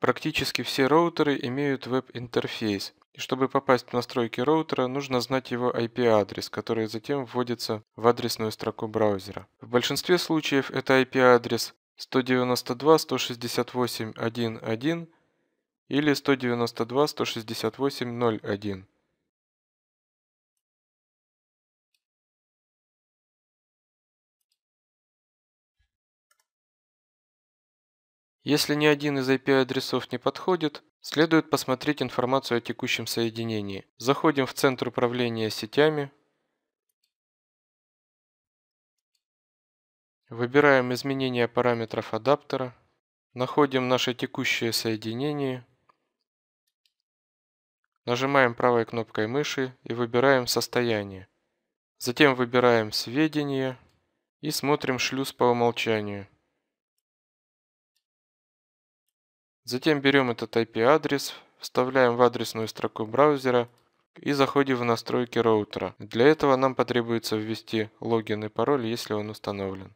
Практически все роутеры имеют веб-интерфейс, и чтобы попасть в настройки роутера, нужно знать его IP-адрес, который затем вводится в адресную строку браузера. В большинстве случаев это IP-адрес 192.168.1.1 или 192.168.0.1. Если ни один из IP-адресов не подходит, следует посмотреть информацию о текущем соединении. Заходим в Центр управления сетями. Выбираем изменение параметров адаптера. Находим наше текущее соединение. Нажимаем правой кнопкой мыши и выбираем «Состояние». Затем выбираем «Сведения» и смотрим шлюз по умолчанию. Затем берем этот IP-адрес, вставляем в адресную строку браузера и заходим в настройки роутера. Для этого нам потребуется ввести логин и пароль, если он установлен.